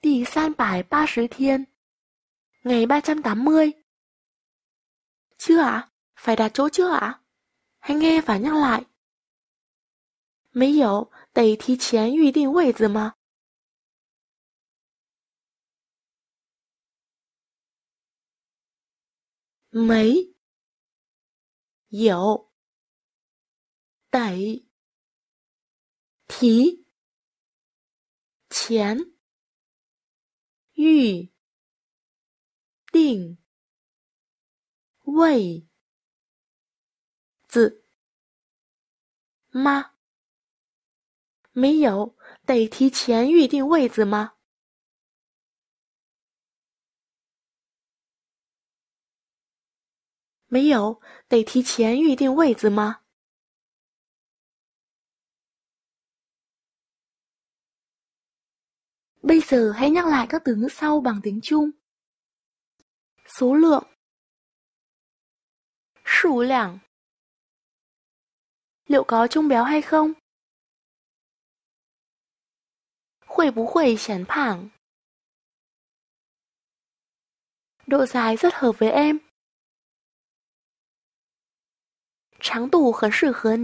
第三百八十天 Ngày trăm tám ạ? À? Phải đặt chỗ chưa ạ? À? Hãy nghe và nhắc lại 没有，得提前预定位子吗？没有得提前。预定位子吗？没有，得提前预定位子吗？没有，得提前预定位子吗？Bây giờ hãy nhắc lại các từ ngữ sau bằng tiếng Trung. Số lượng Sủ lẻng Liệu có trung béo hay không? Khuẩy bú khuẩy chán phẳng Độ dài rất hợp với em. Trắng tủ khấn sự khớ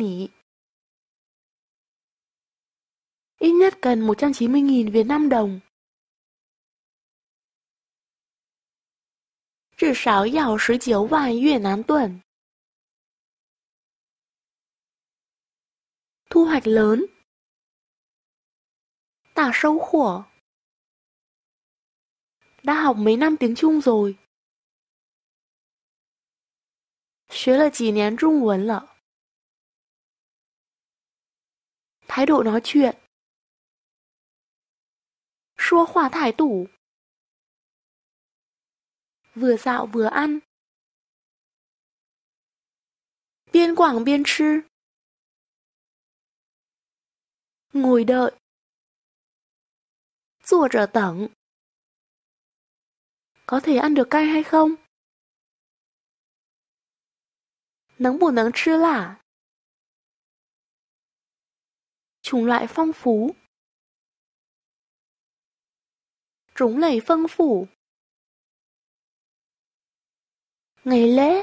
ít nhất cần 190.000 Việt Nam đồng sáo Việt Nam tuần. Thu hoạch lớn Tả sâu khổ Đã học mấy năm tiếng Trung rồi. 学了几年中文了。Thái độ nói chuyện 说话态度. Vừa dạo vừa ăn. Biên quảng biên biên 吃. Ngồi đợi. Rùa trở tẩn. Có thể ăn được cay hay không? Nắng bù nắng chưa là chủng loại phong phú Trúng lẩy phân phủ Ngày lễ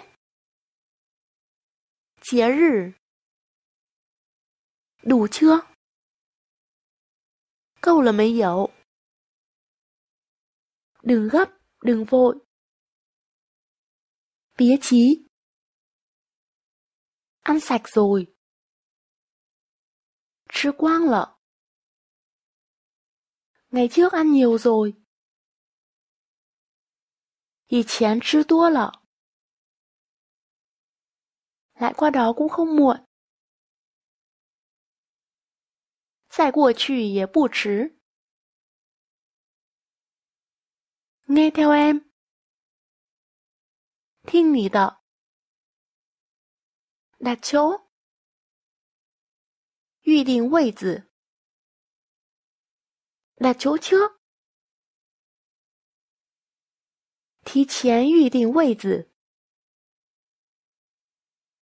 Chế rỉ Đủ chưa? Câu là mấy dậu Đừng gấp, đừng vội Tía chí Ăn sạch rồi Chứ quang lợ Ngày trước ăn nhiều rồi 以前吃多了，来挂着恭候我，再过去也不迟。Nghe theo em，听你的。La c h ỗ a 预定位置。La c h ỗ trước。提前预定位子。